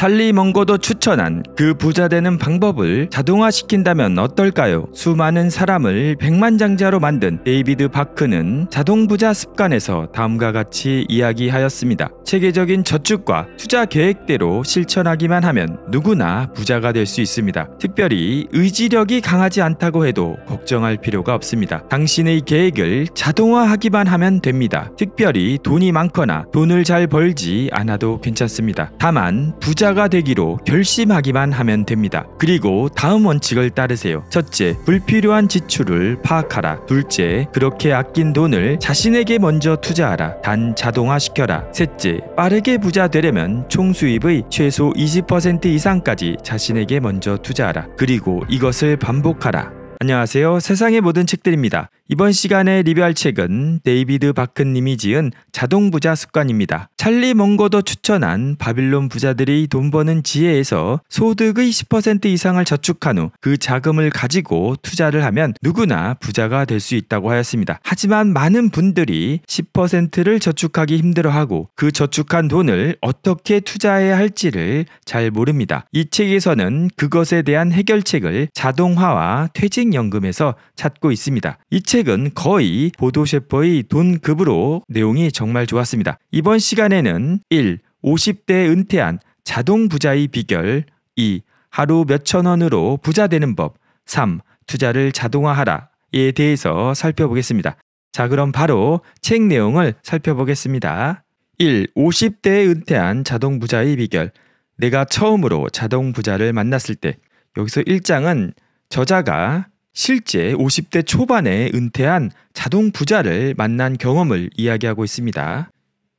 찰리 멍거도 추천한 그 부자 되는 방법을 자동화시킨다면 어떨까요? 수많은 사람을 백만장자로 만든 데이비드 바크는 자동 부자 습관에서 다음과 같이 이야기하였습니다. 체계적인 저축과 투자 계획대로 실천하기만 하면 누구나 부자가 될 수 있습니다. 특별히 의지력이 강하지 않다고 해도 걱정할 필요가 없습니다. 당신의 계획을 자동화하기만 하면 됩니다. 특별히 돈이 많거나 돈을 잘 벌지 않아도 괜찮습니다. 다만 부자 독자가 되기로 결심하기만 하면 됩니다. 그리고 다음 원칙을 따르세요. 첫째, 불필요한 지출을 파악하라. 둘째, 그렇게 아낀 돈을 자신에게 먼저 투자하라. 단 자동화시켜라. 셋째, 빠르게 부자 되려면 총수입의 최소 20% 이상까지 자신에게 먼저 투자하라. 그리고 이것을 반복하라. 안녕하세요. 세상의 모든 책들입니다. 이번 시간에 리뷰할 책은 데이비드 바크님이 지은 자동 부자 습관입니다. 찰리 몽고도 추천한 바빌론 부자들이 돈 버는 지혜에서 소득의 10% 이상을 저축한 후 그 자금을 가지고 투자를 하면 누구나 부자가 될 수 있다고 하였습니다. 하지만 많은 분들이 10%를 저축하기 힘들어하고 그 저축한 돈을 어떻게 투자해야 할지를 잘 모릅니다. 이 책에서는 그것에 대한 해결책을 자동화와 퇴직연금에서 찾고 있습니다. 이책 책은 거의 보도셰퍼의 돈급으로 내용이 정말 좋았습니다. 이번 시간에는 1. 5 0대 은퇴한 자동 부자의 비결 2. 하루 몇천 원으로 부자 되는 법 3. 투자를 자동화하라에 대해서 살펴보겠습니다. 자, 그럼 바로 책 내용을 살펴보겠습니다. 1. 5 0대 은퇴한 자동 부자의 비결. 내가 처음으로 자동 부자를 만났을 때. 여기서 1장은 저자가 실제 50대 초반에 은퇴한 자동 부자를 만난 경험을 이야기하고 있습니다.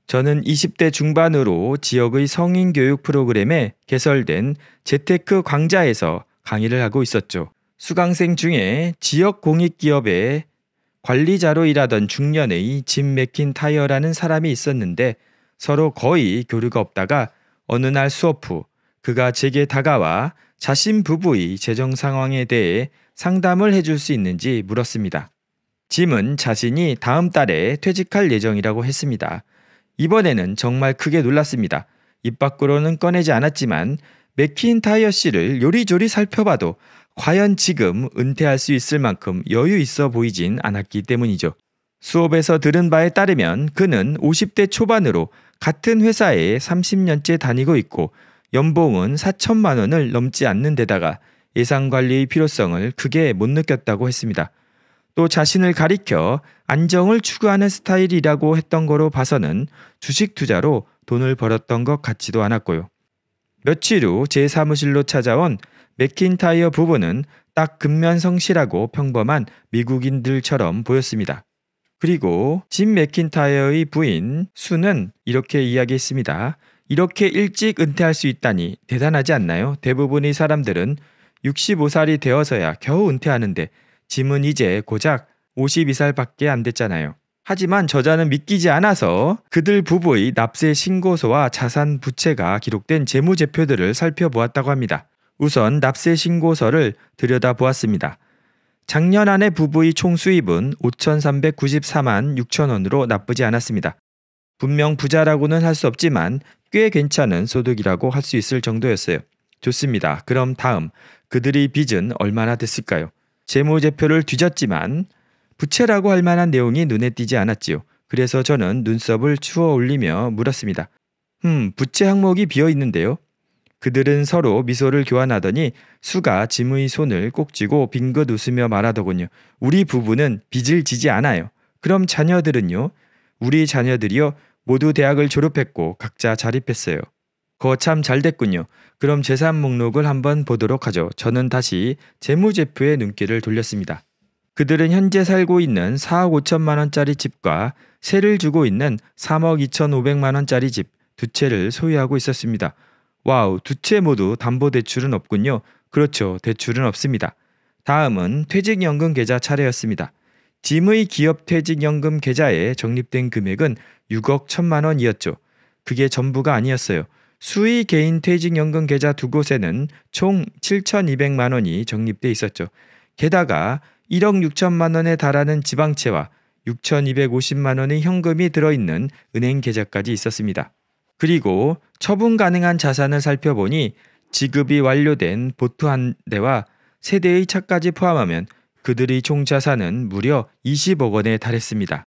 저는 20대 중반으로 지역의 성인 교육 프로그램에 개설된 재테크 광자에서 강의를 하고 있었죠. 수강생 중에 지역 공익기업의 관리자로 일하던 중년의 짐 맥킨타이어라는 사람이 있었는데 서로 거의 교류가 없다가 어느 날 수업 후 그가 제게 다가와 자신 부부의 재정 상황에 대해 상담을 해줄 수 있는지 물었습니다. 짐은 자신이 다음 달에 퇴직할 예정이라고 했습니다. 이번에는 정말 크게 놀랐습니다. 입 밖으로는 꺼내지 않았지만 맥킨타이어 씨를 요리조리 살펴봐도 과연 지금 은퇴할 수 있을 만큼 여유 있어 보이진 않았기 때문이죠. 수업에서 들은 바에 따르면 그는 50대 초반으로 같은 회사에 30년째 다니고 있고 연봉은 4천만 원을 넘지 않는 데다가 예상 관리의 필요성을 크게 못 느꼈다고 했습니다. 또 자신을 가리켜 안정을 추구하는 스타일이라고 했던 거로 봐서는 주식 투자로 돈을 벌었던 것 같지도 않았고요. 며칠 후 제 사무실로 찾아온 맥킨타이어 부부는 딱 근면 성실하고 평범한 미국인들처럼 보였습니다. 그리고 짐 맥킨타이어의 부인 수는 이렇게 이야기했습니다. 이렇게 일찍 은퇴할 수 있다니 대단하지 않나요? 대부분의 사람들은 65살이 되어서야 겨우 은퇴하는데 짐은 이제 고작 52살밖에 안 됐잖아요. 하지만 저자는 믿기지 않아서 그들 부부의 납세 신고서와 자산 부채가 기록된 재무제표들을 살펴보았다고 합니다. 우선 납세 신고서를 들여다보았습니다. 작년 안에 부부의 총 수입은 5,394만 6천원으로 나쁘지 않았습니다. 분명 부자라고는 할 수 없지만 꽤 괜찮은 소득이라고 할 수 있을 정도였어요. 좋습니다. 그럼 다음 그들의 빚은 얼마나 됐을까요? 재무제표를 뒤졌지만 부채라고 할 만한 내용이 눈에 띄지 않았지요. 그래서 저는 눈썹을 추어 올리며 물었습니다. 음, 부채 항목이 비어 있는데요. 그들은 서로 미소를 교환하더니 수가 짐의 손을 꼭 쥐고 빙긋 웃으며 말하더군요. 우리 부부는 빚을 지지 않아요. 그럼 자녀들은요? 우리 자녀들이요? 모두 대학을 졸업했고 각자 자립했어요. 거참잘 됐군요. 그럼 재산 목록을 한번 보도록 하죠. 저는 다시 재무제표에 눈길을 돌렸습니다. 그들은 현재 살고 있는 4억 5천만 원짜리 집과 세를 주고 있는 3억 2,500만 원짜리 집 두 채를 소유하고 있었습니다. 와우, 두 채 모두 담보대출은 없군요. 그렇죠, 대출은 없습니다. 다음은 퇴직연금 계좌 차례였습니다. 짐의 기업 퇴직연금 계좌에 적립된 금액은 6억 1천만 원이었죠. 그게 전부가 아니었어요. 수의 개인 퇴직연금 계좌 두 곳에는 총 7,200만 원이 적립돼 있었죠. 게다가 1억 6천만 원에 달하는 지방채와 6,250만 원의 현금이 들어있는 은행 계좌까지 있었습니다. 그리고 처분 가능한 자산을 살펴보니 지급이 완료된 보트 한 대와 세 대의 차까지 포함하면 그들의 총 자산은 무려 20억 원에 달했습니다.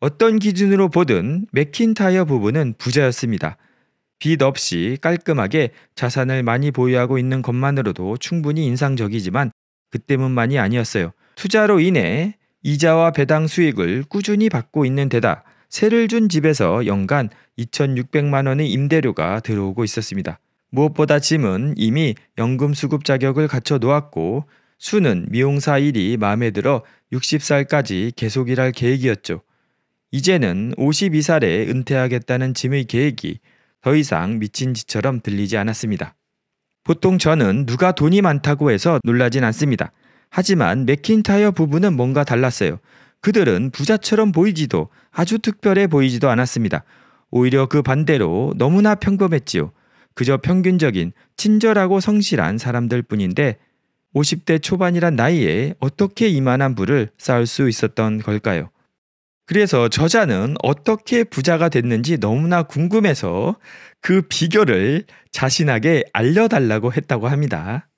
어떤 기준으로 보든 맥킨타이어 부부는 부자였습니다. 빚 없이 깔끔하게 자산을 많이 보유하고 있는 것만으로도 충분히 인상적이지만 그때문만이 아니었어요. 투자로 인해 이자와 배당 수익을 꾸준히 받고 있는 데다 세를 준 집에서 연간 2,600만 원의 임대료가 들어오고 있었습니다. 무엇보다 짐은 이미 연금 수급 자격을 갖춰 놓았고 수는 미용사 일이 마음에 들어 60살까지 계속 일할 계획이었죠. 이제는 52살에 은퇴하겠다는 짐의 계획이 더 이상 미친 짓처럼 들리지 않았습니다. 보통 저는 누가 돈이 많다고 해서 놀라진 않습니다. 하지만 맥킨타이어 부부는 뭔가 달랐어요. 그들은 부자처럼 보이지도 아주 특별해 보이지도 않았습니다. 오히려 그 반대로 너무나 평범했지요. 그저 평균적인 친절하고 성실한 사람들 뿐인데 50대 초반이란 나이에 어떻게 이만한 부를 쌓을 수 있었던 걸까요? 그래서 저자는 어떻게 부자가 됐는지 너무나 궁금해서 그 비결을 자신하게 알려달라고 했다고 합니다.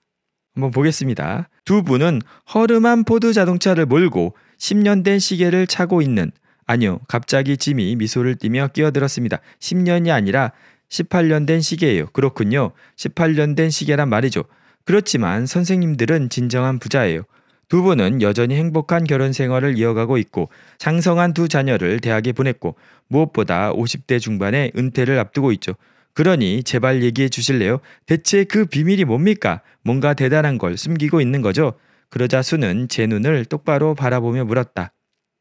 한번 보겠습니다. 두 분은 허름한 포드 자동차를 몰고 10년 된 시계를 차고 있는 아니요, 갑자기 짐이 미소를 띠며 끼어들었습니다. 10년이 아니라 18년 된 시계예요. 그렇군요. 18년 된 시계란 말이죠. 그렇지만 선생님들은 진정한 부자예요. 두 분은 여전히 행복한 결혼 생활을 이어가고 있고 창성한두 자녀를 대학에 보냈고 무엇보다 50대 중반에 은퇴를 앞두고 있죠. 그러니 제발 얘기해 주실래요? 대체 그 비밀이 뭡니까? 뭔가 대단한 걸 숨기고 있는 거죠. 그러자 수는 제 눈을 똑바로 바라보며 물었다.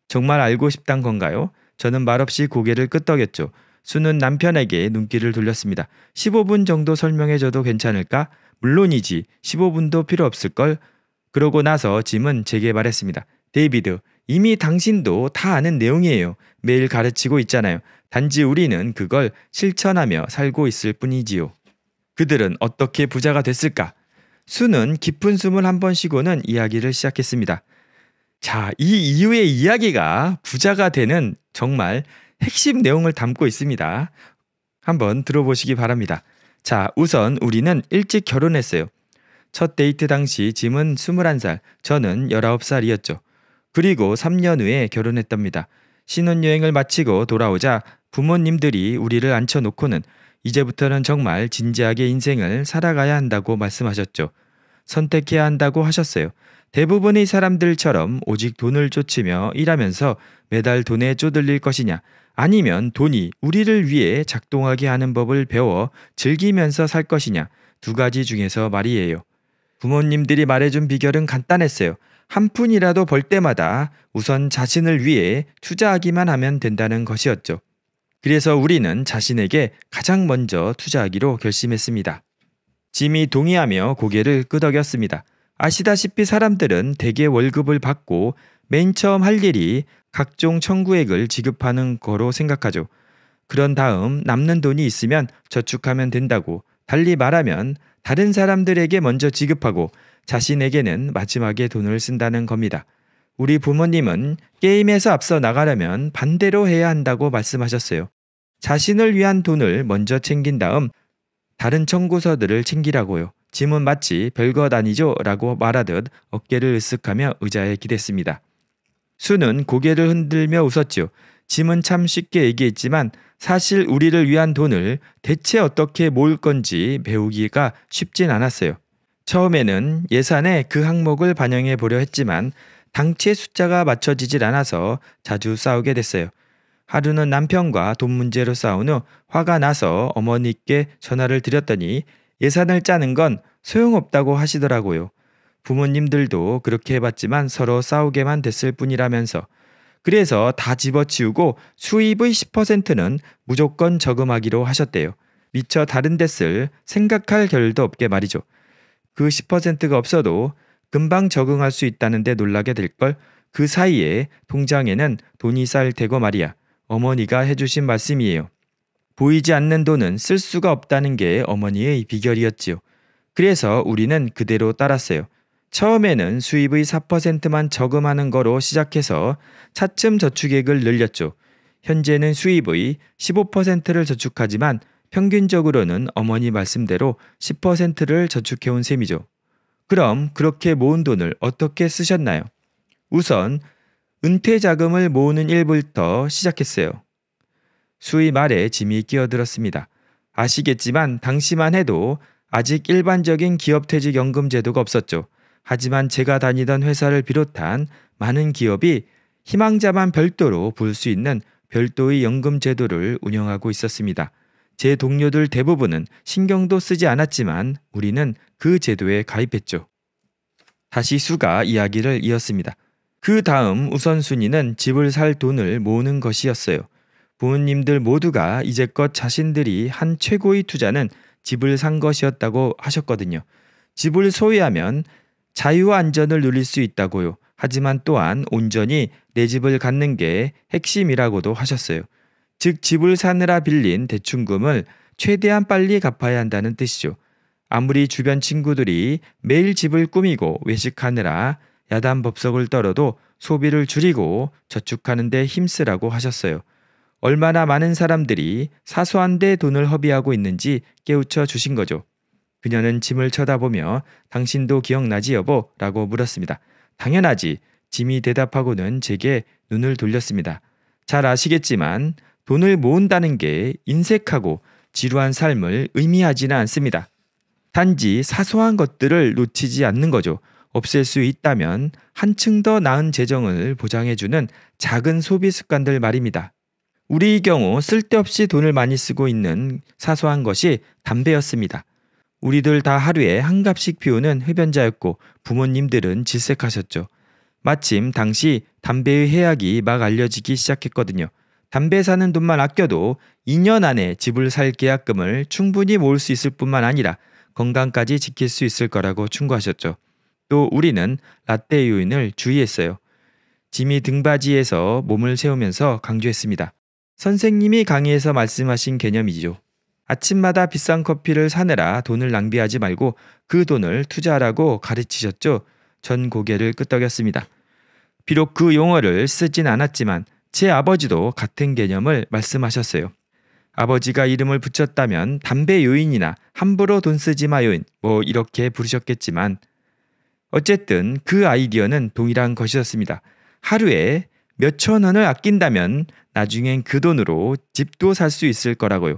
정말 알고 싶단 건가요? 저는 말없이 고개를 끄덕였죠. 수는 남편에게 눈길을 돌렸습니다. 15분 정도 설명해줘도 괜찮을까? 물론이지 15분도 필요 없을걸 그러고 나서 짐은 제게 말했습니다. 데이비드, 이미 당신도 다 아는 내용이에요. 매일 가르치고 있잖아요. 단지 우리는 그걸 실천하며 살고 있을 뿐이지요. 그들은 어떻게 부자가 됐을까? 수는 깊은 숨을 한 번 쉬고는 이야기를 시작했습니다. 자, 이 이유의 이야기가 부자가 되는 정말 핵심 내용을 담고 있습니다. 한번 들어보시기 바랍니다. 자, 우선 우리는 일찍 결혼했어요. 첫 데이트 당시 짐은 21살, 저는 19살이었죠. 그리고 3년 후에 결혼했답니다. 신혼여행을 마치고 돌아오자 부모님들이 우리를 앉혀놓고는 이제부터는 정말 진지하게 인생을 살아가야 한다고 말씀하셨죠. 선택해야 한다고 하셨어요. 대부분의 사람들처럼 오직 돈을 쫓으며 일하면서 매달 돈에 쪼들릴 것이냐, 아니면 돈이 우리를 위해 작동하게 하는 법을 배워 즐기면서 살 것이냐, 두 가지 중에서 말이에요. 부모님들이 말해준 비결은 간단했어요. 한 푼이라도 벌 때마다 우선 자신을 위해 투자하기만 하면 된다는 것이었죠. 그래서 우리는 자신에게 가장 먼저 투자하기로 결심했습니다. 짐이 동의하며 고개를 끄덕였습니다. 아시다시피 사람들은 대개 월급을 받고 맨 처음 할 일이 각종 청구액을 지급하는 거로 생각하죠. 그런 다음 남는 돈이 있으면 저축하면 된다고 달리 말하면 다른 사람들에게 먼저 지급하고 자신에게는 마지막에 돈을 쓴다는 겁니다. 우리 부모님은 게임에서 앞서 나가려면 반대로 해야 한다고 말씀하셨어요. 자신을 위한 돈을 먼저 챙긴 다음 다른 청구서들을 챙기라고요. 짐은 마치 별 것 아니죠? 라고 말하듯 어깨를 으쓱하며 의자에 기댔습니다. 수는 고개를 흔들며 웃었지요. 짐은 참 쉽게 얘기했지만 사실 우리를 위한 돈을 대체 어떻게 모을 건지 배우기가 쉽진 않았어요. 처음에는 예산에 그 항목을 반영해 보려 했지만 당체 숫자가 맞춰지질 않아서 자주 싸우게 됐어요. 하루는 남편과 돈 문제로 싸운 후 화가 나서 어머니께 전화를 드렸더니 예산을 짜는 건 소용없다고 하시더라고요. 부모님들도 그렇게 해봤지만 서로 싸우게만 됐을 뿐이라면서 그래서 다 집어치우고 수입의 10%는 무조건 저금하기로 하셨대요. 미처 다른 데 쓸 생각할 결도 없게 말이죠. 그 10%가 없어도 금방 적응할 수 있다는데 놀라게 될걸그 사이에 통장에는 돈이 쌀되고 말이야. 어머니가 해주신 말씀이에요. 보이지 않는 돈은 쓸 수가 없다는 게 어머니의 비결이었지요. 그래서 우리는 그대로 따랐어요. 처음에는 수입의 4%만 저금하는 거로 시작해서 차츰 저축액을 늘렸죠. 현재는 수입의 15%를 저축하지만 평균적으로는 어머니 말씀대로 10%를 저축해온 셈이죠. 그럼 그렇게 모은 돈을 어떻게 쓰셨나요? 우선 은퇴 자금을 모으는 일부터 시작했어요. 수의 말에 짐이 끼어들었습니다. 아시겠지만 당시만 해도 아직 일반적인 기업퇴직연금 제도가 없었죠. 하지만 제가 다니던 회사를 비롯한 많은 기업이 희망자만 별도로 볼 수 있는 별도의 연금 제도를 운영하고 있었습니다. 제 동료들 대부분은 신경도 쓰지 않았지만 우리는 그 제도에 가입했죠. 다시 수가 이야기를 이었습니다. 그 다음 우선순위는 집을 살 돈을 모으는 것이었어요. 부모님들 모두가 이제껏 자신들이 한 최고의 투자는 집을 산 것이었다고 하셨거든요. 집을 소유하면 자유와 안전을 누릴 수 있다고요. 하지만 또한 온전히 내 집을 갖는 게 핵심이라고도 하셨어요. 즉 집을 사느라 빌린 대충금을 최대한 빨리 갚아야 한다는 뜻이죠. 아무리 주변 친구들이 매일 집을 꾸미고 외식하느라 야단 법석을 떨어도 소비를 줄이고 저축하는 데 힘쓰라고 하셨어요. 얼마나 많은 사람들이 사소한 데 돈을 허비하고 있는지 깨우쳐 주신 거죠. 그녀는 짐을 쳐다보며 당신도 기억나지 여보? 라고 물었습니다. 당연하지. 짐이 대답하고는 제게 눈을 돌렸습니다. 잘 아시겠지만 돈을 모은다는 게 인색하고 지루한 삶을 의미하지는 않습니다. 단지 사소한 것들을 놓치지 않는 거죠. 없앨 수 있다면 한층 더 나은 재정을 보장해주는 작은 소비 습관들 말입니다. 우리의 경우 쓸데없이 돈을 많이 쓰고 있는 사소한 것이 담배였습니다. 우리들 다 하루에 한 갑씩 피우는 흡연자였고 부모님들은 질색하셨죠. 마침 당시 담배의 해약이막 알려지기 시작했거든요. 담배 사는 돈만 아껴도 2년 안에 집을 살 계약금을 충분히 모을 수 있을 뿐만 아니라 건강까지 지킬 수 있을 거라고 충고하셨죠. 또 우리는 라떼 요인을 주의했어요. 짐이 등받이에서 몸을 세우면서 강조했습니다. 선생님이 강의에서 말씀하신 개념이죠. 아침마다 비싼 커피를 사느라 돈을 낭비하지 말고 그 돈을 투자하라고 가르치셨죠. 전 고개를 끄덕였습니다. 비록 그 용어를 쓰진 않았지만 제 아버지도 같은 개념을 말씀하셨어요. 아버지가 이름을 붙였다면 담배 요인이나 함부로 돈 쓰지 마 요인 뭐 이렇게 부르셨겠지만 어쨌든 그 아이디어는 동일한 것이었습니다. 하루에 몇천 원을 아낀다면 나중엔 그 돈으로 집도 살 수 있을 거라고요.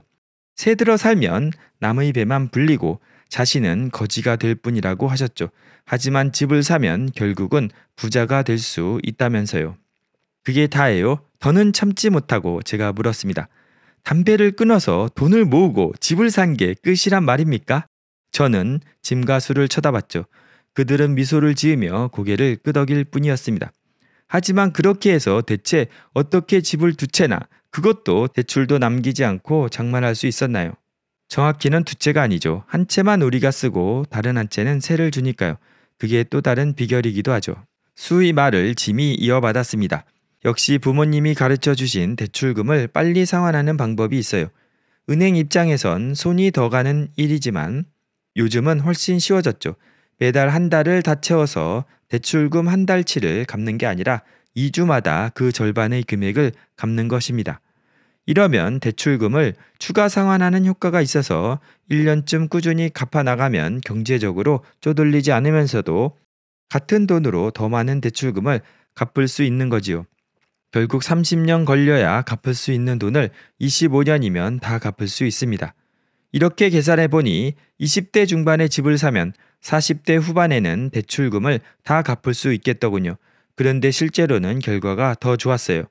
새 들어 살면 남의 배만 불리고 자신은 거지가 될 뿐이라고 하셨죠. 하지만 집을 사면 결국은 부자가 될 수 있다면서요. 그게 다예요. 더는 참지 못하고 제가 물었습니다. 담배를 끊어서 돈을 모으고 집을 산 게 끝이란 말입니까? 저는 짐 가수를 쳐다봤죠. 그들은 미소를 지으며 고개를 끄덕일 뿐이었습니다. 하지만 그렇게 해서 대체 어떻게 집을 두 채나 그것도 대출도 남기지 않고 장만할 수 있었나요? 정확히는 두 채가 아니죠. 한 채만 우리가 쓰고 다른 한 채는 세를 주니까요. 그게 또 다른 비결이기도 하죠. 수의 말을 짐이 이어받았습니다. 역시 부모님이 가르쳐 주신 대출금을 빨리 상환하는 방법이 있어요. 은행 입장에선 손이 더 가는 일이지만 요즘은 훨씬 쉬워졌죠. 매달 한 달을 다 채워서 대출금 한 달치를 갚는 게 아니라 2주마다 그 절반의 금액을 갚는 것입니다. 이러면 대출금을 추가 상환하는 효과가 있어서 1년쯤 꾸준히 갚아 나가면 경제적으로 쪼들리지 않으면서도 같은 돈으로 더 많은 대출금을 갚을 수 있는 거지요. 결국 30년 걸려야 갚을 수 있는 돈을 25년이면 다 갚을 수 있습니다. 이렇게 계산해 보니 20대 중반에 집을 사면 40대 후반에는 대출금을 다 갚을 수 있겠더군요. 그런데 실제로는 결과가 더 좋았어요.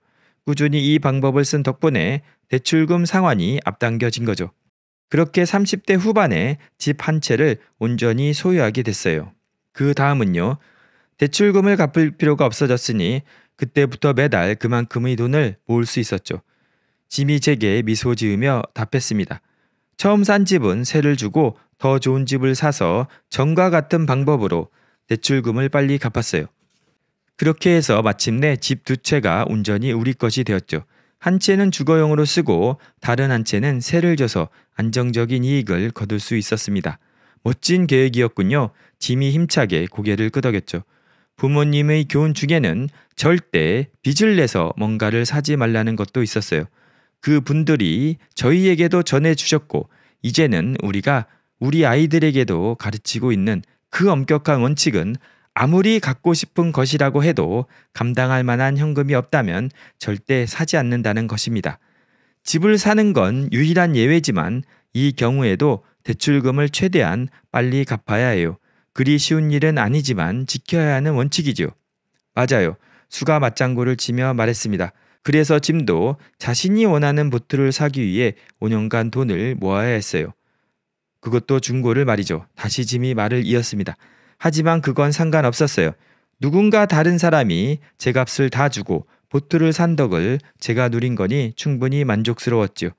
꾸준히 이 방법을 쓴 덕분에 대출금 상환이 앞당겨진 거죠. 그렇게 30대 후반에 집 한 채를 온전히 소유하게 됐어요. 그 다음은요. 대출금을 갚을 필요가 없어졌으니 그때부터 매달 그만큼의 돈을 모을 수 있었죠. 짐이 제게 미소 지으며 답했습니다. 처음 산 집은 세를 주고 더 좋은 집을 사서 전과 같은 방법으로 대출금을 빨리 갚았어요. 그렇게 해서 마침내 집 두 채가 온전히 우리 것이 되었죠. 한 채는 주거용으로 쓰고 다른 한 채는 세를 줘서 안정적인 이익을 거둘 수 있었습니다. 멋진 계획이었군요. 짐이 힘차게 고개를 끄덕였죠. 부모님의 교훈 중에는 절대 빚을 내서 뭔가를 사지 말라는 것도 있었어요. 그 분들이 저희에게도 전해 주셨고 이제는 우리가 우리 아이들에게도 가르치고 있는 그 엄격한 원칙은 아무리 갖고 싶은 것이라고 해도 감당할 만한 현금이 없다면 절대 사지 않는다는 것입니다. 집을 사는 건 유일한 예외지만 이 경우에도 대출금을 최대한 빨리 갚아야 해요. 그리 쉬운 일은 아니지만 지켜야 하는 원칙이죠. 맞아요. 수가 맞장구를 치며 말했습니다. 그래서 짐도 자신이 원하는 보트를 사기 위해 5년간 돈을 모아야 했어요. 그것도 중고를 말이죠. 다시 짐이 말을 이었습니다. 하지만 그건 상관없었어요. 누군가 다른 사람이 제 값을 다 주고 보트를 산 덕을 제가 누린 거니 충분히 만족스러웠죠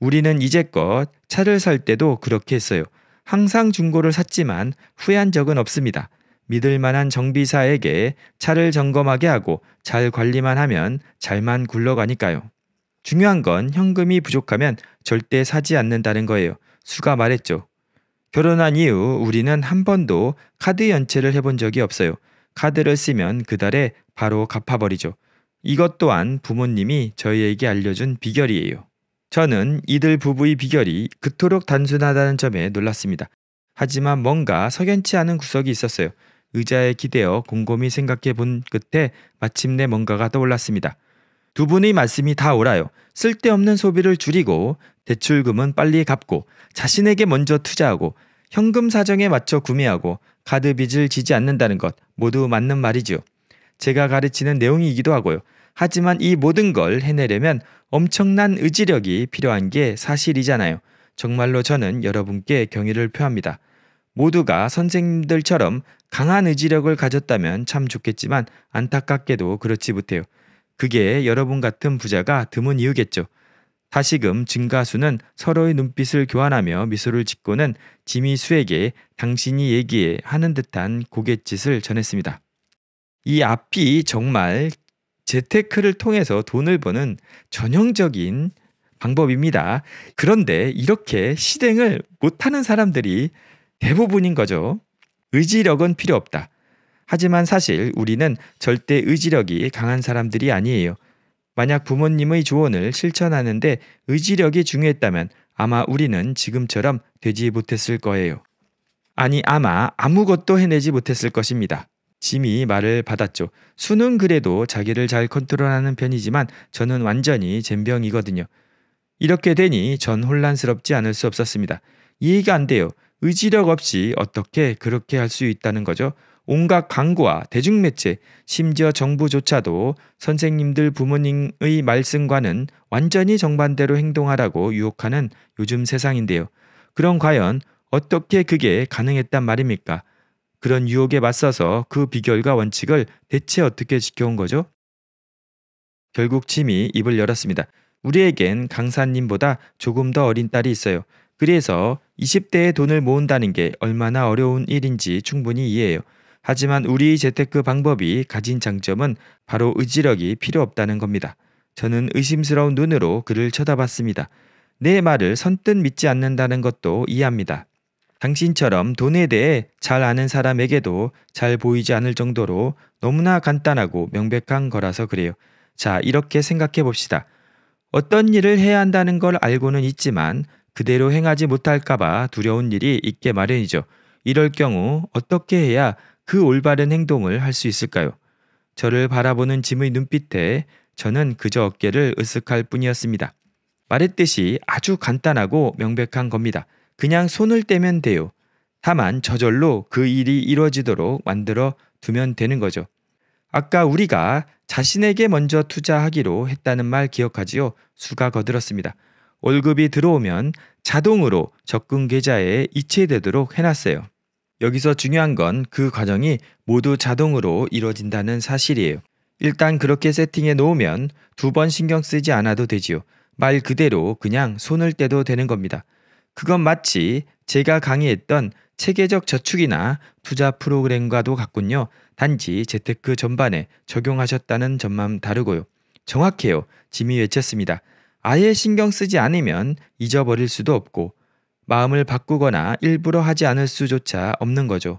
우리는 이제껏 차를 살 때도 그렇게 했어요. 항상 중고를 샀지만 후회한 적은 없습니다. 믿을 만한 정비사에게 차를 점검하게 하고 잘 관리만 하면 잘만 굴러가니까요. 중요한 건 현금이 부족하면 절대 사지 않는다는 거예요. 수가 말했죠. 결혼한 이후 우리는 한 번도 카드 연체를 해본 적이 없어요. 카드를 쓰면 그 달에 바로 갚아버리죠. 이것 또한 부모님이 저희에게 알려준 비결이에요. 저는 이들 부부의 비결이 그토록 단순하다는 점에 놀랐습니다. 하지만 뭔가 석연치 않은 구석이 있었어요. 의자에 기대어 곰곰이 생각해 본 끝에 마침내 뭔가가 떠올랐습니다. 두 분의 말씀이 다 옳아요. 쓸데없는 소비를 줄이고 대출금은 빨리 갚고 자신에게 먼저 투자하고 현금 사정에 맞춰 구매하고 카드 빚을 지지 않는다는 것 모두 맞는 말이죠 제가 가르치는 내용이기도 하고요. 하지만 이 모든 걸 해내려면 엄청난 의지력이 필요한 게 사실이잖아요. 정말로 저는 여러분께 경의를 표합니다. 모두가 선생님들처럼 강한 의지력을 가졌다면 참 좋겠지만 안타깝게도 그렇지 못해요. 그게 여러분 같은 부자가 드문 이유겠죠. 다시금 증가수는 서로의 눈빛을 교환하며 미소를 짓고는 지미수에게 당신이 얘기해 하는 듯한 고갯짓을 전했습니다. 이 앞이 정말 재테크를 통해서 돈을 버는 전형적인 방법입니다. 그런데 이렇게 실행을 못하는 사람들이 대부분인 거죠. 의지력은 필요 없다. 하지만 사실 우리는 절대 의지력이 강한 사람들이 아니에요. 만약 부모님의 조언을 실천하는데 의지력이 중요했다면 아마 우리는 지금처럼 되지 못했을 거예요. 아니, 아마 아무것도 해내지 못했을 것입니다. 짐이 말을 받았죠. 수는 그래도 자기를 잘 컨트롤하는 편이지만 저는 완전히 젬병이거든요. 이렇게 되니 전 혼란스럽지 않을 수 없었습니다. 이해가 안 돼요. 의지력 없이 어떻게 그렇게 할 수 있다는 거죠. 온갖 광고와 대중매체, 심지어 정부조차도 선생님들 부모님의 말씀과는 완전히 정반대로 행동하라고 유혹하는 요즘 세상인데요. 그럼 과연 어떻게 그게 가능했단 말입니까? 그런 유혹에 맞서서 그 비결과 원칙을 대체 어떻게 지켜온 거죠? 결국 짐이 입을 열었습니다. 우리에겐 강사님보다 조금 더 어린 딸이 있어요. 그래서 20대에 돈을 모은다는 게 얼마나 어려운 일인지 충분히 이해해요. 하지만 우리 재테크 방법이 가진 장점은 바로 의지력이 필요 없다는 겁니다. 저는 의심스러운 눈으로 그를 쳐다봤습니다. 내 말을 선뜻 믿지 않는다는 것도 이해합니다. 당신처럼 돈에 대해 잘 아는 사람에게도 잘 보이지 않을 정도로 너무나 간단하고 명백한 거라서 그래요. 자, 이렇게 생각해 봅시다. 어떤 일을 해야 한다는 걸 알고는 있지만 그대로 행하지 못할까봐 두려운 일이 있게 마련이죠. 이럴 경우 어떻게 해야 그 올바른 행동을 할 수 있을까요? 저를 바라보는 짐의 눈빛에 저는 그저 어깨를 으쓱할 뿐이었습니다. 말했듯이 아주 간단하고 명백한 겁니다. 그냥 손을 떼면 돼요. 다만 저절로 그 일이 이루어지도록 만들어 두면 되는 거죠. 아까 우리가 자신에게 먼저 투자하기로 했다는 말 기억하지요? 수가 거들었습니다. 월급이 들어오면 자동으로 적금 계좌에 이체되도록 해놨어요. 여기서 중요한 건 그 과정이 모두 자동으로 이루어진다는 사실이에요. 일단 그렇게 세팅해 놓으면 두 번 신경 쓰지 않아도 되지요. 말 그대로 그냥 손을 떼도 되는 겁니다. 그건 마치 제가 강의했던 체계적 저축이나 투자 프로그램과도 같군요. 단지 재테크 전반에 적용하셨다는 점만 다르고요. 정확해요. 짐이 외쳤습니다. 아예 신경 쓰지 않으면 잊어버릴 수도 없고 마음을 바꾸거나 일부러 하지 않을 수조차 없는 거죠.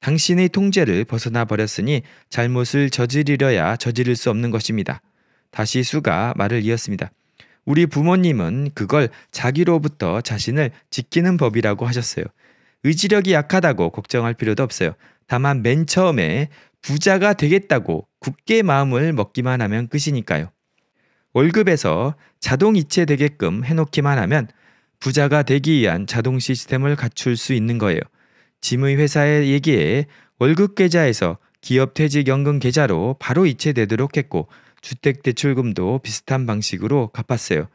당신의 통제를 벗어나 버렸으니 잘못을 저지르려야 저지를 수 없는 것입니다. 다시 수가 말을 이었습니다. 우리 부모님은 그걸 자기로부터 자신을 지키는 법이라고 하셨어요. 의지력이 약하다고 걱정할 필요도 없어요. 다만 맨 처음에 부자가 되겠다고 굳게 마음을 먹기만 하면 끝이니까요. 월급에서 자동 이체되게끔 해놓기만 하면 부자가 되기 위한 자동 시스템을 갖출 수 있는 거예요. 짐의 회사의 얘기에 월급 계좌에서 기업 퇴직연금 계좌로 바로 이체되도록 했고 주택대출금도 비슷한 방식으로 갚았어요.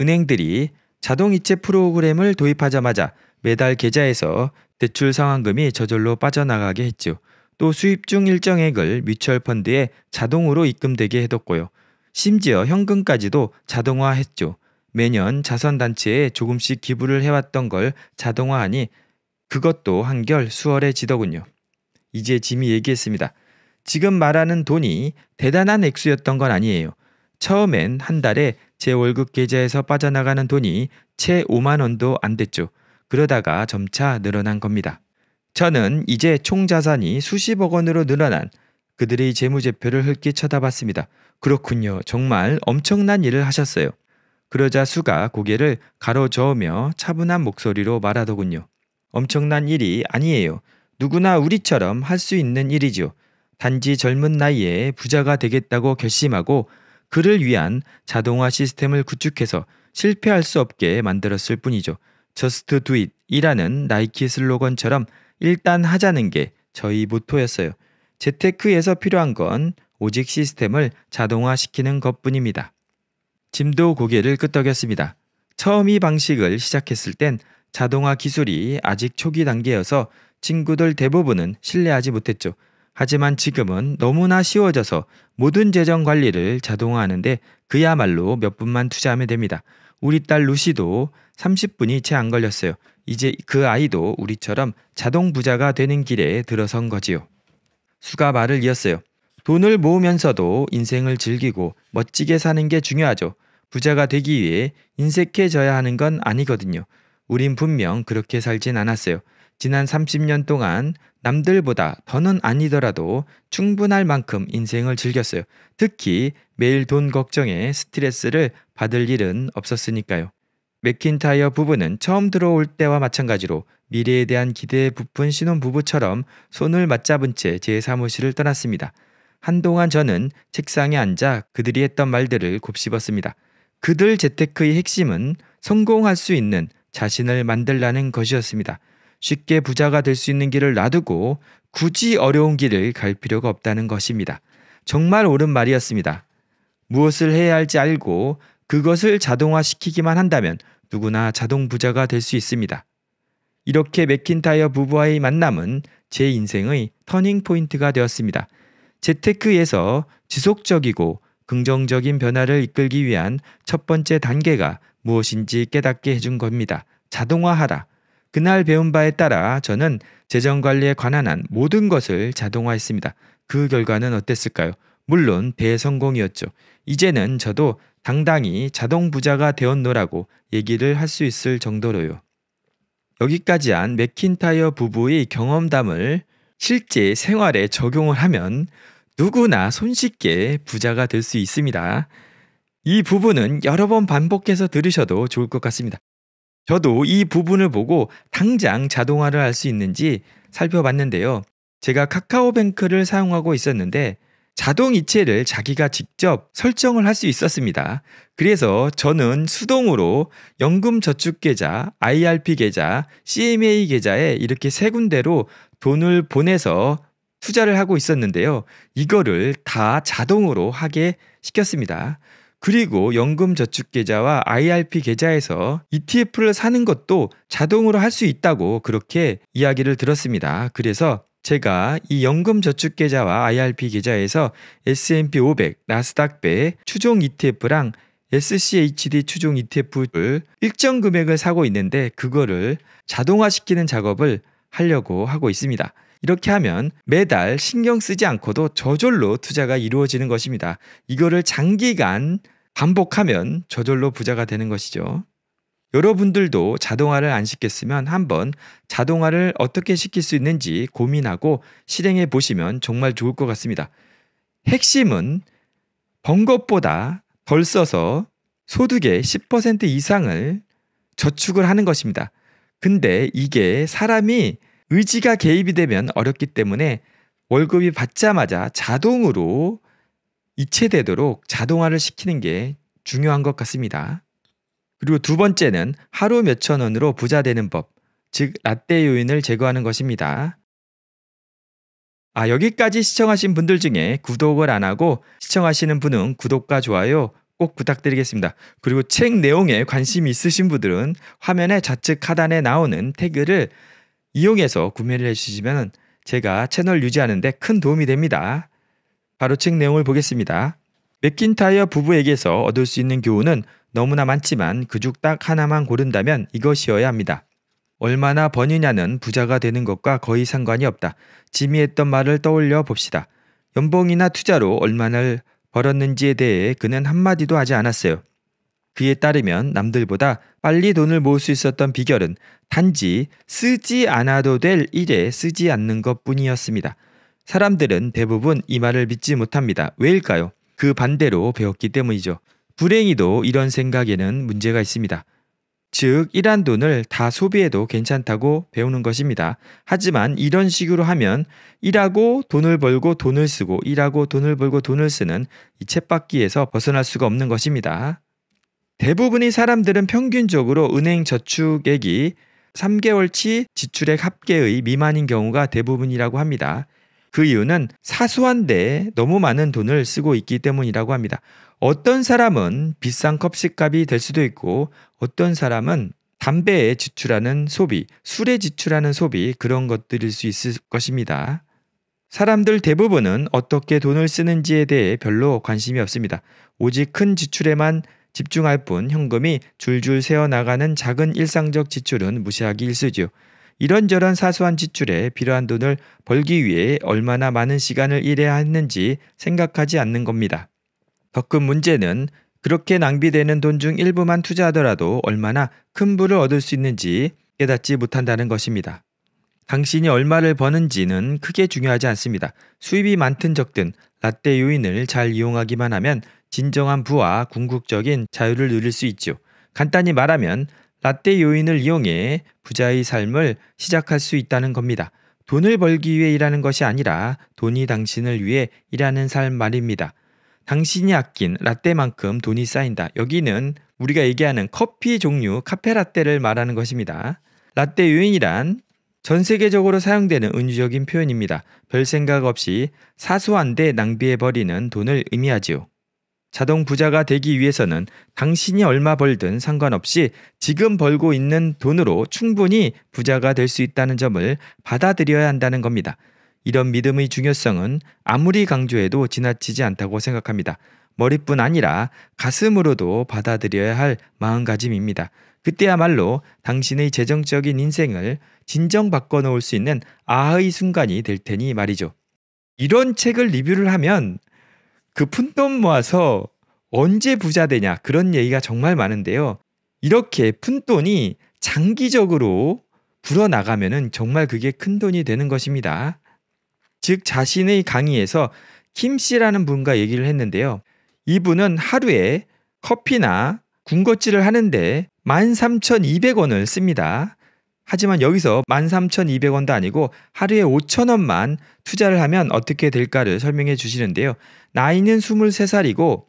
은행들이 자동 이체 프로그램을 도입하자마자 매달 계좌에서 대출 상환금이 저절로 빠져나가게 했죠또 수입 중 일정액을 뮤추얼 펀드에 자동으로 입금되게 해뒀고요. 심지어 현금까지도 자동화했죠. 매년 자선단체에 조금씩 기부를 해왔던 걸 자동화하니 그것도 한결 수월해지더군요. 이제 짐이 얘기했습니다. 지금 말하는 돈이 대단한 액수였던 건 아니에요. 처음엔 한 달에 제 월급 계좌에서 빠져나가는 돈이 채 5만 원도 안 됐죠. 그러다가 점차 늘어난 겁니다. 저는 이제 총 자산이 수십억 원으로 늘어난 그들의 재무제표를 흘끼 쳐다봤습니다. 그렇군요. 정말 엄청난 일을 하셨어요. 그러자 수가 고개를 가로저으며 차분한 목소리로 말하더군요. 엄청난 일이 아니에요. 누구나 우리처럼 할 수 있는 일이죠. 단지 젊은 나이에 부자가 되겠다고 결심하고 그를 위한 자동화 시스템을 구축해서 실패할 수 없게 만들었을 뿐이죠. Just do it 이라는 나이키 슬로건처럼 일단 하자는 게 저희 모토였어요. 재테크에서 필요한 건 오직 시스템을 자동화시키는 것뿐입니다. 짐도 고개를 끄덕였습니다. 처음 이 방식을 시작했을 땐 자동화 기술이 아직 초기 단계여서 친구들 대부분은 신뢰하지 못했죠. 하지만 지금은 너무나 쉬워져서 모든 재정 관리를 자동화하는데 그야말로 몇 분만 투자하면 됩니다. 우리 딸 루시도 30분이 채 안 걸렸어요. 이제 그 아이도 우리처럼 자동 부자가 되는 길에 들어선 거지요. 수가 말을 이었어요. 돈을 모으면서도 인생을 즐기고 멋지게 사는 게 중요하죠. 부자가 되기 위해 인색해져야 하는 건 아니거든요. 우린 분명 그렇게 살진 않았어요. 지난 30년 동안 남들보다 더는 아니더라도 충분할 만큼 인생을 즐겼어요. 특히 매일 돈 걱정에 스트레스를 받을 일은 없었으니까요. 맥킨타이어 부부는 처음 들어올 때와 마찬가지로 미래에 대한 기대에 부푼 신혼부부처럼 손을 맞잡은 채 제 사무실을 떠났습니다. 한동안 저는 책상에 앉아 그들이 했던 말들을 곱씹었습니다. 그들 재테크의 핵심은 성공할 수 있는 자신을 만들라는 것이었습니다. 쉽게 부자가 될 수 있는 길을 놔두고 굳이 어려운 길을 갈 필요가 없다는 것입니다. 정말 옳은 말이었습니다. 무엇을 해야 할지 알고 그것을 자동화시키기만 한다면 누구나 자동 부자가 될 수 있습니다. 이렇게 맥킨타이어 부부와의 만남은 제 인생의 터닝 포인트가 되었습니다. 재테크에서 지속적이고 긍정적인 변화를 이끌기 위한 첫 번째 단계가 무엇인지 깨닫게 해준 겁니다. 자동화하라. 그날 배운 바에 따라 저는 재정 관리에 관한 한 모든 것을 자동화했습니다. 그 결과는 어땠을까요? 물론 대성공이었죠. 이제는 저도 당당히 자동 부자가 되었노라고 얘기를 할 수 있을 정도로요. 여기까지 한 맥킨타이어 부부의 경험담을 실제 생활에 적용을 하면 누구나 손쉽게 부자가 될 수 있습니다. 이 부분은 여러 번 반복해서 들으셔도 좋을 것 같습니다. 저도 이 부분을 보고 당장 자동화를 할 수 있는지 살펴봤는데요. 제가 카카오뱅크를 사용하고 있었는데 자동 이체를 자기가 직접 설정을 할 수 있었습니다. 그래서 저는 수동으로 연금저축계좌, IRP 계좌, CMA 계좌에 이렇게 세 군데로 돈을 보내서 투자를 하고 있었는데요. 이거를 다 자동으로 하게 시켰습니다. 그리고 연금저축계좌와 IRP 계좌에서 ETF를 사는 것도 자동으로 할 수 있다고 그렇게 이야기를 들었습니다. 그래서 제가 이 연금저축계좌와 IRP 계좌에서 S&P 500, 나스닥배 추종 ETF랑 SCHD 추종 ETF를 일정 금액을 사고 있는데 그거를 자동화시키는 작업을 하려고 하고 있습니다. 이렇게 하면 매달 신경 쓰지 않고도 저절로 투자가 이루어지는 것입니다. 이거를 장기간 반복하면 저절로 부자가 되는 것이죠. 여러분들도 자동화를 안 시켰으면 한번 자동화를 어떻게 시킬 수 있는지 고민하고 실행해 보시면 정말 좋을 것 같습니다. 핵심은 번 것보다 덜 써서 소득의 10% 이상을 저축을 하는 것입니다. 근데 이게 사람이 의지가 개입이 되면 어렵기 때문에 월급이 받자마자 자동으로 이체되도록 자동화를 시키는 게 중요한 것 같습니다. 그리고 두 번째는 하루 몇천 원으로 부자 되는 법, 즉 라떼 요인을 제거하는 것입니다. 아, 여기까지 시청하신 분들 중에 구독을 안 하고 시청하시는 분은 구독과 좋아요 꼭 부탁드리겠습니다. 그리고 책 내용에 관심이 있으신 분들은 화면에 좌측 하단에 나오는 태그를 이용해서 구매를 해주시면 제가 채널 유지하는데 큰 도움이 됩니다. 바로 책 내용을 보겠습니다. 맥킨타이어 부부에게서 얻을 수 있는 교훈은 너무나 많지만 그중 딱 하나만 고른다면 이것이어야 합니다. 얼마나 버느냐는 부자가 되는 것과 거의 상관이 없다. 지미 했던 말을 떠올려 봅시다. 연봉이나 투자로 얼마나 벌었는지에 대해 그는 한마디도 하지 않았어요. 그에 따르면 남들보다 빨리 돈을 모을 수 있었던 비결은 단지 쓰지 않아도 될 일에 쓰지 않는 것 뿐이었습니다. 사람들은 대부분 이 말을 믿지 못합니다. 왜일까요? 그 반대로 배웠기 때문이죠. 불행히도 이런 생각에는 문제가 있습니다. 즉, 일한 돈을 다 소비해도 괜찮다고 배우는 것입니다. 하지만 이런 식으로 하면 일하고 돈을 벌고 돈을 쓰고 일하고 돈을 벌고 돈을 쓰는 이 챗바퀴에서 벗어날 수가 없는 것입니다. 대부분의 사람들은 평균적으로 은행 저축액이 3개월치 지출액 합계의 미만인 경우가 대부분이라고 합니다. 그 이유는 사소한데 너무 많은 돈을 쓰고 있기 때문이라고 합니다. 어떤 사람은 비싼 컵식값이 될 수도 있고 어떤 사람은 담배에 지출하는 소비, 술에 지출하는 소비 그런 것들일 수 있을 것입니다. 사람들 대부분은 어떻게 돈을 쓰는지에 대해 별로 관심이 없습니다. 오직 큰 지출에만 집중할 뿐 현금이 줄줄 새어나가는 작은 일상적 지출은 무시하기 일쑤죠. 이런저런 사소한 지출에 필요한 돈을 벌기 위해 얼마나 많은 시간을 일해야 했는지 생각하지 않는 겁니다. 더 큰 문제는 그렇게 낭비되는 돈 중 일부만 투자하더라도 얼마나 큰 부를 얻을 수 있는지 깨닫지 못한다는 것입니다. 당신이 얼마를 버는지는 크게 중요하지 않습니다. 수입이 많든 적든 라떼 요인을 잘 이용하기만 하면 진정한 부와 궁극적인 자유를 누릴 수 있죠. 간단히 말하면 라떼 요인을 이용해 부자의 삶을 시작할 수 있다는 겁니다. 돈을 벌기 위해 일하는 것이 아니라 돈이 당신을 위해 일하는 삶 말입니다. 당신이 아낀 라떼만큼 돈이 쌓인다. 여기는 우리가 얘기하는 커피 종류 카페라떼를 말하는 것입니다. 라떼 요인이란 전 세계적으로 사용되는 은유적인 표현입니다. 별 생각 없이 사소한데 낭비해버리는 돈을 의미하지요. 자동 부자가 되기 위해서는 당신이 얼마 벌든 상관없이 지금 벌고 있는 돈으로 충분히 부자가 될 수 있다는 점을 받아들여야 한다는 겁니다. 이런 믿음의 중요성은 아무리 강조해도 지나치지 않다고 생각합니다. 머리뿐 아니라 가슴으로도 받아들여야 할 마음가짐입니다. 그때야말로 당신의 재정적인 인생을 진정 바꿔놓을 수 있는 아의 순간이 될 테니 말이죠. 이런 책을 리뷰를 하면 그 푼돈 모아서 언제 부자 되냐 그런 얘기가 정말 많은데요. 이렇게 푼돈이 장기적으로 불어나가면은 정말 그게 큰 돈이 되는 것입니다. 즉 자신의 강의에서 김 씨라는 분과 얘기를 했는데요. 이분은 하루에 커피나 군것질을 하는데 13,200원을 씁니다. 하지만 여기서 13,200원도 아니고 하루에 5,000원만 투자를 하면 어떻게 될까를 설명해 주시는데요. 나이는 23살이고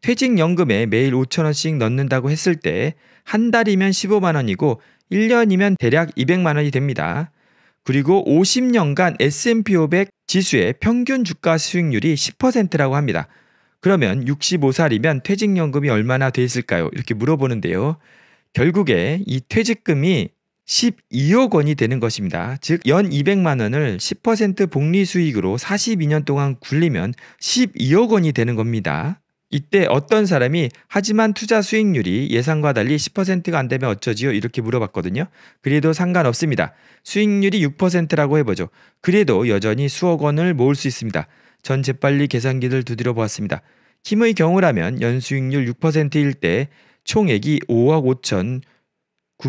퇴직연금에 매일 5,000원씩 넣는다고 했을 때 한 달이면 15만원이고 1년이면 대략 200만원이 됩니다. 그리고 50년간 S&P 500 지수의 평균 주가 수익률이 10%라고 합니다. 그러면 65살이면 퇴직연금이 얼마나 되어 있을까요? 이렇게 물어보는데요. 결국에 이 퇴직금이 12억 원이 되는 것입니다. 즉, 연 200만 원을 10% 복리 수익으로 42년 동안 굴리면 12억 원이 되는 겁니다. 이때 어떤 사람이 하지만 투자 수익률이 예상과 달리 10%가 안 되면 어쩌지요? 이렇게 물어봤거든요. 그래도 상관없습니다. 수익률이 6%라고 해보죠. 그래도 여전히 수억 원을 모을 수 있습니다. 전 재빨리 계산기를 두드려 보았습니다. 킴의 경우라면 연수익률 6%일 때 총액이 5억 5천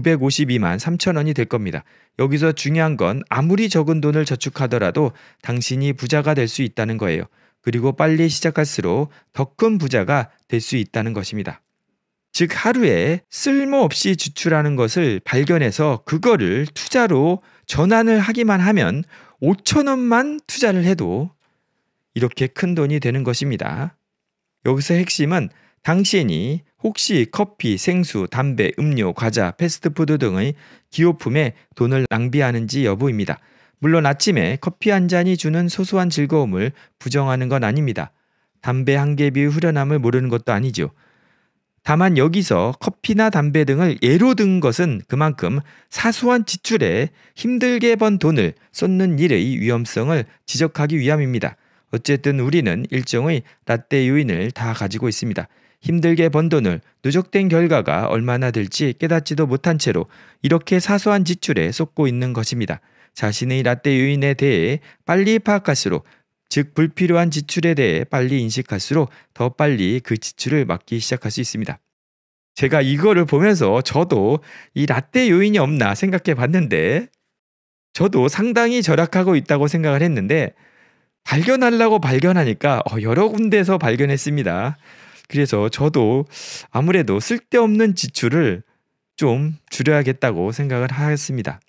952만 3천 원이 될 겁니다. 여기서 중요한 건 아무리 적은 돈을 저축하더라도 당신이 부자가 될 수 있다는 거예요. 그리고 빨리 시작할수록 더 큰 부자가 될 수 있다는 것입니다. 즉 하루에 쓸모없이 지출하는 것을 발견해서 그거를 투자로 전환을 하기만 하면 5천 원만 투자를 해도 이렇게 큰 돈이 되는 것입니다. 여기서 핵심은 당신이 혹시 커피, 생수, 담배, 음료, 과자, 패스트푸드 등의 기호품에 돈을 낭비하는지 여부입니다. 물론 아침에 커피 한 잔이 주는 소소한 즐거움을 부정하는 건 아닙니다. 담배 한 개비의 후련함을 모르는 것도 아니죠. 다만 여기서 커피나 담배 등을 예로 든 것은 그만큼 사소한 지출에 힘들게 번 돈을 쏟는 일의 위험성을 지적하기 위함입니다. 어쨌든 우리는 일종의 라떼 요인을 다 가지고 있습니다. 힘들게 번 돈을 누적된 결과가 얼마나 될지 깨닫지도 못한 채로 이렇게 사소한 지출에 쏟고 있는 것입니다. 자신의 라떼 요인에 대해 빨리 파악할수록 즉 불필요한 지출에 대해 빨리 인식할수록 더 빨리 그 지출을 막기 시작할 수 있습니다. 제가 이거를 보면서 저도 이 라떼 요인이 없나 생각해 봤는데 저도 상당히 절약하고 있다고 생각을 했는데 발견하려고 발견하니까 어, 여러 군데서 발견했습니다. 그래서 저도 아무래도 쓸데없는 지출을 좀 줄여야겠다고 생각을 하였습니다.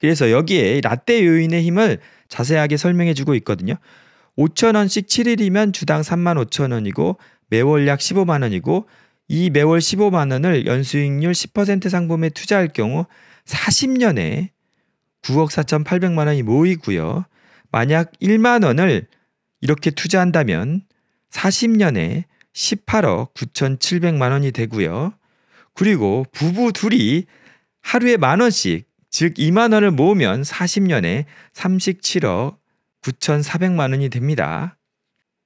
그래서 여기에 라떼 요인의 힘을 자세하게 설명해 주고 있거든요. 5천원씩 7일이면 주당 3만 5천원이고 매월 약 15만원이고 이 매월 15만원을 연수익률 10% 상품에 투자할 경우 40년에 9억 4,800만 원이 모이고요. 만약 1만 원을 이렇게 투자한다면 40년에 18억 9,700만 원이 되고요. 그리고 부부 둘이 하루에 만 원씩 즉 2만 원을 모으면 40년에 37억 9,400만 원이 됩니다.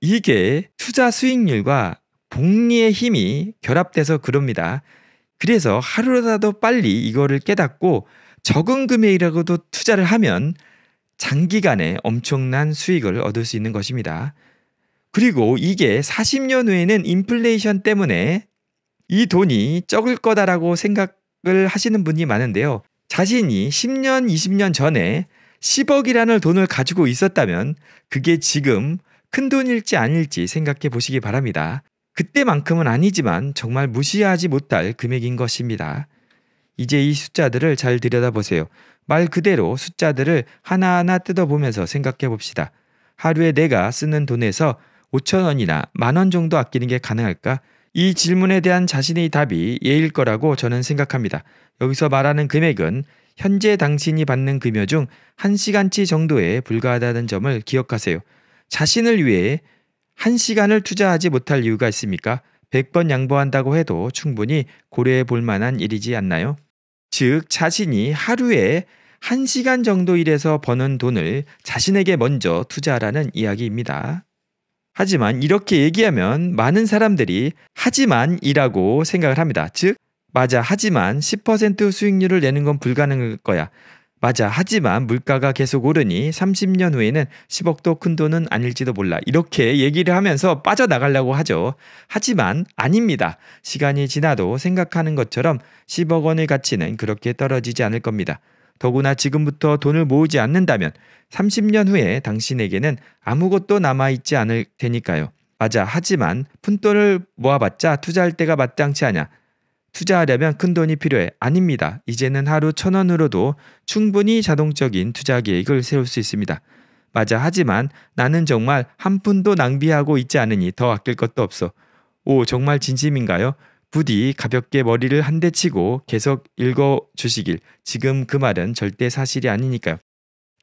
이게 투자 수익률과 복리의 힘이 결합돼서 그럽니다. 그래서 하루라도 빨리 이거를 깨닫고 적은 금액이라고도 투자를 하면 장기간에 엄청난 수익을 얻을 수 있는 것입니다. 그리고 이게 40년 후에는 인플레이션 때문에 이 돈이 적을 거다라고 생각을 하시는 분이 많은데요. 자신이 10년, 20년 전에 10억이라는 돈을 가지고 있었다면 그게 지금 큰 돈일지 아닐지 생각해 보시기 바랍니다. 그때만큼은 아니지만 정말 무시하지 못할 금액인 것입니다. 이제 이 숫자들을 잘 들여다보세요. 말 그대로 숫자들을 하나하나 뜯어보면서 생각해 봅시다. 하루에 내가 쓰는 돈에서 5천 원이나 만원 정도 아끼는 게 가능할까? 이 질문에 대한 자신의 답이 예일 거라고 저는 생각합니다. 여기서 말하는 금액은 현재 당신이 받는 금여 중 1시간치 정도에 불과하다는 점을 기억하세요. 자신을 위해 1시간을 투자하지 못할 이유가 있습니까? 100번 양보한다고 해도 충분히 고려해 볼 만한 일이지 않나요? 즉, 자신이 하루에 1시간 정도 일해서 버는 돈을 자신에게 먼저 투자하라는 이야기입니다. 하지만 이렇게 얘기하면 많은 사람들이 하지만이라고 생각을 합니다. 즉, 맞아, 하지만 10% 수익률을 내는 건 불가능할 거야. 맞아, 하지만 물가가 계속 오르니 30년 후에는 10억도 큰 돈은 아닐지도 몰라. 이렇게 얘기를 하면서 빠져나가려고 하죠. 하지만 아닙니다. 시간이 지나도 생각하는 것처럼 10억 원의 가치는 그렇게 떨어지지 않을 겁니다. 더구나 지금부터 돈을 모으지 않는다면 30년 후에 당신에게는 아무것도 남아있지 않을 테니까요. 맞아. 하지만 푼돈을 모아봤자 투자할 때가 마땅치 않아 투자하려면 큰 돈이 필요해. 아닙니다. 이제는 하루 천 원으로도 충분히 자동적인 투자 계획을 세울 수 있습니다. 맞아. 하지만 나는 정말 한 푼도 낭비하고 있지 않으니 더 아낄 것도 없어. 오, 정말 진심인가요? 부디 가볍게 머리를 한 대 치고 계속 읽어 주시길. 지금 그 말은 절대 사실이 아니니까요.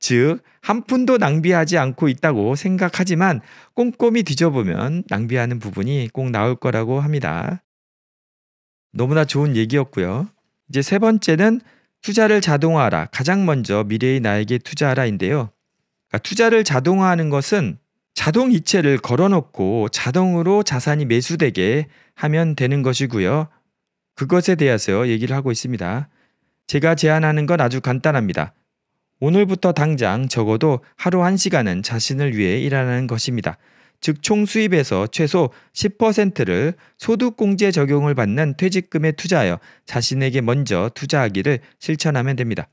즉, 한 푼도 낭비하지 않고 있다고 생각하지만 꼼꼼히 뒤져보면 낭비하는 부분이 꼭 나올 거라고 합니다. 너무나 좋은 얘기였고요. 이제 세 번째는 투자를 자동화하라. 가장 먼저 미래의 나에게 투자하라인데요. 그러니까 투자를 자동화하는 것은 자동 이체를 걸어놓고 자동으로 자산이 매수되게 하면 되는 것이고요. 그것에 대해서 얘기를 하고 있습니다. 제가 제안하는 건 아주 간단합니다. 오늘부터 당장 적어도 하루 1시간은 자신을 위해 일하는 것입니다. 즉 총수입에서 최소 10%를 소득공제 적용을 받는 퇴직금에 투자하여 자신에게 먼저 투자하기를 실천하면 됩니다.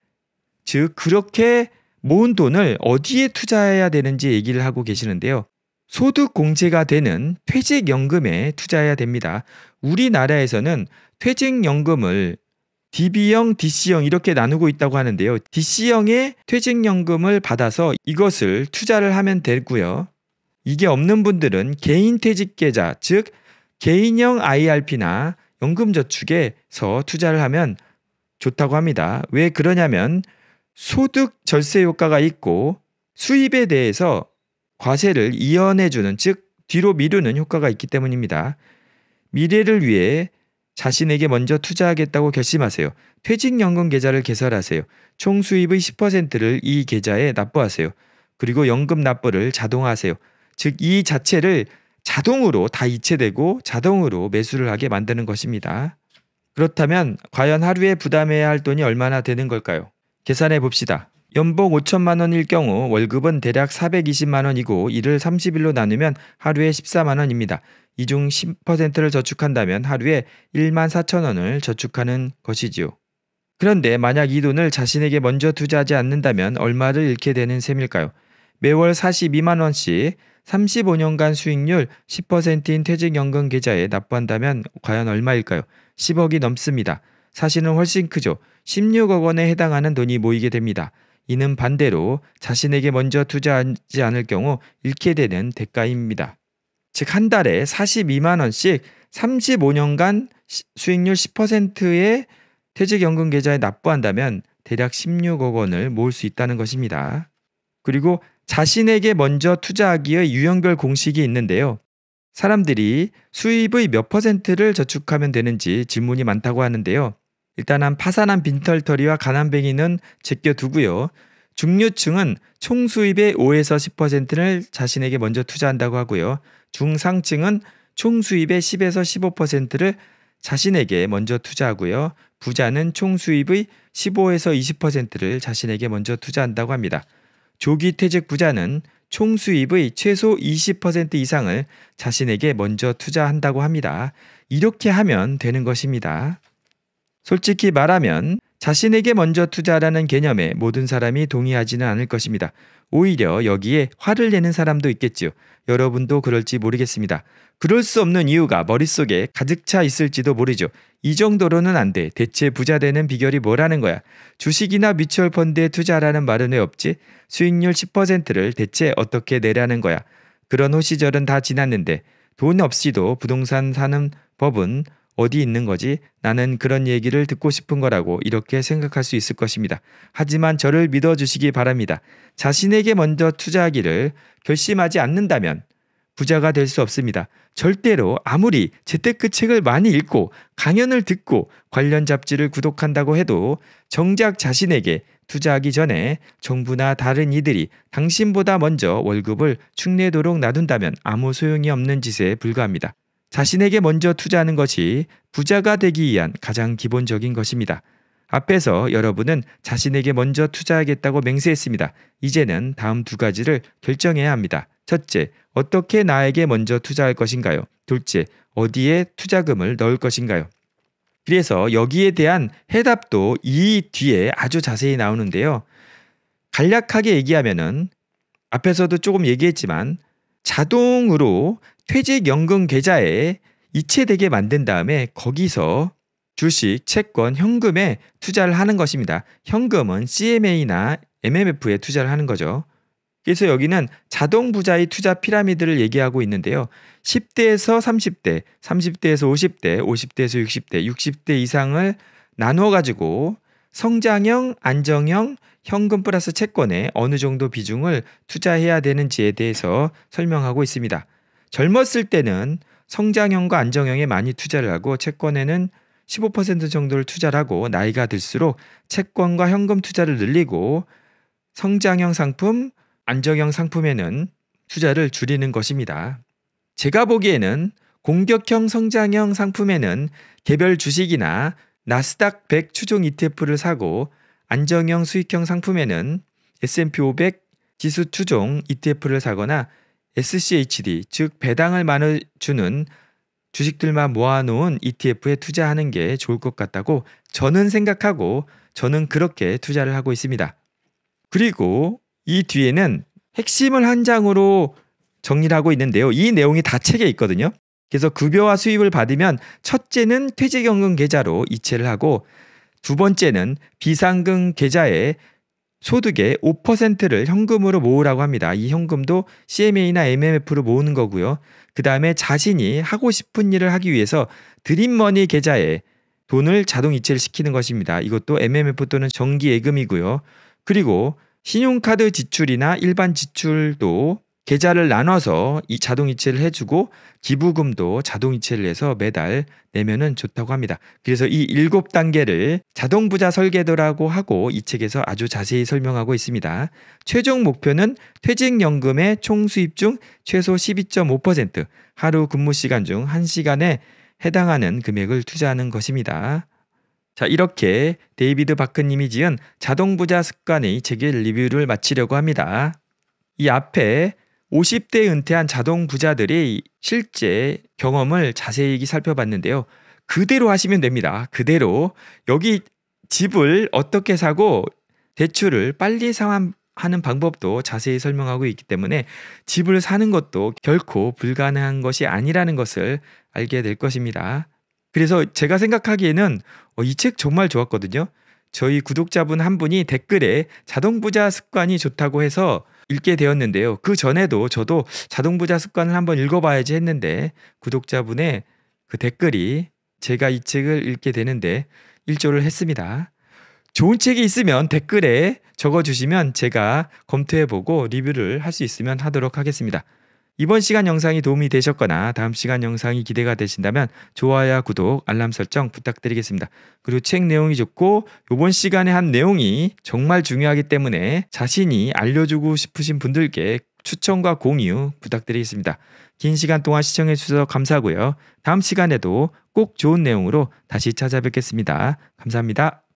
즉 그렇게 모은 돈을 어디에 투자해야 되는지 얘기를 하고 계시는데요. 소득 공제가 되는 퇴직연금에 투자해야 됩니다. 우리나라에서는 퇴직연금을 DB형, DC형 이렇게 나누고 있다고 하는데요. DC형의 퇴직연금을 받아서 이것을 투자를 하면 되고요. 이게 없는 분들은 개인 퇴직계좌, 즉 개인형 IRP나 연금저축에서 투자를 하면 좋다고 합니다. 왜 그러냐면 소득 절세 효과가 있고 수입에 대해서 과세를 이연해 주는 즉 뒤로 미루는 효과가 있기 때문입니다. 미래를 위해 자신에게 먼저 투자하겠다고 결심하세요. 퇴직연금 계좌를 개설하세요. 총 수입의 10%를 이 계좌에 납부하세요. 그리고 연금 납부를 자동화하세요. 즉 이 자체를 자동으로 다 이체되고 자동으로 매수를 하게 만드는 것입니다. 그렇다면 과연 하루에 부담해야 할 돈이 얼마나 되는 걸까요? 계산해 봅시다. 연봉 5천만 원일 경우 월급은 대략 420만 원이고 이를 30일로 나누면 하루에 14만 원입니다. 이 중 10%를 저축한다면 하루에 1만 4천 원을 저축하는 것이지요. 그런데 만약 이 돈을 자신에게 먼저 투자하지 않는다면 얼마를 잃게 되는 셈일까요? 매월 42만 원씩 35년간 수익률 10%인 퇴직연금 계좌에 납부한다면 과연 얼마일까요? 10억이 넘습니다. 사실은 훨씬 크죠. 16억 원에 해당하는 돈이 모이게 됩니다. 이는 반대로 자신에게 먼저 투자하지 않을 경우 잃게 되는 대가입니다. 즉 한 달에 42만 원씩 35년간 수익률 10%의 퇴직연금 계좌에 납부한다면 대략 16억 원을 모을 수 있다는 것입니다. 그리고 자신에게 먼저 투자하기의 유형별 공식이 있는데요. 사람들이 수입의 몇 퍼센트를 저축하면 되는지 질문이 많다고 하는데요. 일단은 파산한 빈털터리와 가난뱅이는 제껴두고요. 중류층은 총 수입의 5에서 10%를 자신에게 먼저 투자한다고 하고요. 중상층은 총 수입의 10에서 15%를 자신에게 먼저 투자하고요. 부자는 총 수입의 15에서 20%를 자신에게 먼저 투자한다고 합니다. 조기 퇴직 부자는 총 수입의 최소 20% 이상을 자신에게 먼저 투자한다고 합니다. 이렇게 하면 되는 것입니다. 솔직히 말하면 자신에게 먼저 투자라는 개념에 모든 사람이 동의하지는 않을 것입니다. 오히려 여기에 화를 내는 사람도 있겠지요. 여러분도 그럴지 모르겠습니다. 그럴 수 없는 이유가 머릿속에 가득 차 있을지도 모르죠. 이 정도로는 안 돼. 대체 부자 되는 비결이 뭐라는 거야? 주식이나 미추얼 펀드에 투자라는 하 말은 왜 없지? 수익률 10%를 대체 어떻게 내라는 거야? 그런 호시절은 다 지났는데 돈 없이도 부동산 사는 법은 어디 있는 거지? 나는 그런 얘기를 듣고 싶은 거라고 이렇게 생각할 수 있을 것입니다. 하지만 저를 믿어주시기 바랍니다. 자신에게 먼저 투자하기를 결심하지 않는다면 부자가 될 수 없습니다. 절대로 아무리 재테크 책을 많이 읽고 강연을 듣고 관련 잡지를 구독한다고 해도 정작 자신에게 투자하기 전에 정부나 다른 이들이 당신보다 먼저 월급을 축내도록 놔둔다면 아무 소용이 없는 짓에 불과합니다. 자신에게 먼저 투자하는 것이 부자가 되기 위한 가장 기본적인 것입니다. 앞에서 여러분은 자신에게 먼저 투자하겠다고 맹세했습니다. 이제는 다음 두 가지를 결정해야 합니다. 첫째, 어떻게 나에게 먼저 투자할 것인가요? 둘째, 어디에 투자금을 넣을 것인가요? 그래서 여기에 대한 해답도 이 뒤에 아주 자세히 나오는데요. 간략하게 얘기하면은 앞에서도 조금 얘기했지만 자동으로 퇴직연금 계좌에 이체되게 만든 다음에 거기서 주식, 채권, 현금에 투자를 하는 것입니다. 현금은 CMA나 MMF에 투자를 하는 거죠. 그래서 여기는 자동 부자의 투자 피라미드를 얘기하고 있는데요. 10대에서 30대, 30대에서 50대, 50대에서 60대, 60대 이상을 나눠 가지고 성장형, 안정형, 현금 플러스 채권에 어느 정도 비중을 투자해야 되는지에 대해서 설명하고 있습니다. 젊었을 때는 성장형과 안정형에 많이 투자를 하고 채권에는 15% 정도를 투자를 하고 나이가 들수록 채권과 현금 투자를 늘리고 성장형 상품, 안정형 상품에는 투자를 줄이는 것입니다. 제가 보기에는 공격형 성장형 상품에는 개별 주식이나 나스닥 100 추종 ETF를 사고 안정형 수익형 상품에는 S&P 500 지수 추종 ETF를 사거나 SCHD 즉 배당을 많이 주는 주식들만 모아놓은 ETF에 투자하는 게 좋을 것 같다고 저는 생각하고 저는 그렇게 투자를 하고 있습니다. 그리고 이 뒤에는 핵심을 한 장으로 정리를 하고 있는데요. 이 내용이 다 책에 있거든요. 그래서 급여와 수입을 받으면 첫째는 퇴직연금 계좌로 이체를 하고 두 번째는 비상금 계좌에 소득의 5%를 현금으로 모으라고 합니다. 이 현금도 CMA나 MMF로 모으는 거고요. 그 다음에 자신이 하고 싶은 일을 하기 위해서 드림머니 계좌에 돈을 자동 이체를 시키는 것입니다. 이것도 MMF 또는 정기예금이고요. 그리고 신용카드 지출이나 일반 지출도 계좌를 나눠서 이 자동이체를 해주고 기부금도 자동이체를 해서 매달 내면은 좋다고 합니다. 그래서 이 일곱 단계를 자동부자 설계도라고 하고 이 책에서 아주 자세히 설명하고 있습니다. 최종 목표는 퇴직연금의 총 수입 중 최소 12.5% 하루 근무 시간 중 1시간에 해당하는 금액을 투자하는 것입니다. 자, 이렇게 데이비드 바크님이 지은 자동부자 습관의 책의 리뷰를 마치려고 합니다. 이 앞에 50대 은퇴한 자동 부자들의 실제 경험을 자세히 살펴봤는데요. 그대로 하시면 됩니다. 그대로 여기 집을 어떻게 사고 대출을 빨리 상환하는 방법도 자세히 설명하고 있기 때문에 집을 사는 것도 결코 불가능한 것이 아니라는 것을 알게 될 것입니다. 그래서 제가 생각하기에는 어, 이책 정말 좋았거든요. 저희 구독자분 한 분이 댓글에 자동부자 습관이 좋다고 해서 읽게 되었는데요. 그 전에도 저도 자동부자 습관을 한번 읽어봐야지 했는데 구독자분의 그 댓글이 제가 이 책을 읽게 되는데 일조를 했습니다. 좋은 책이 있으면 댓글에 적어주시면 제가 검토해보고 리뷰를 할 수 있으면 하도록 하겠습니다. 이번 시간 영상이 도움이 되셨거나 다음 시간 영상이 기대가 되신다면 좋아요, 구독, 알람 설정 부탁드리겠습니다. 그리고 책 내용이 좋고 이번 시간에 한 내용이 정말 중요하기 때문에 자신이 알려주고 싶으신 분들께 추천과 공유 부탁드리겠습니다. 긴 시간 동안 시청해 주셔서 감사하고요. 다음 시간에도 꼭 좋은 내용으로 다시 찾아뵙겠습니다. 감사합니다.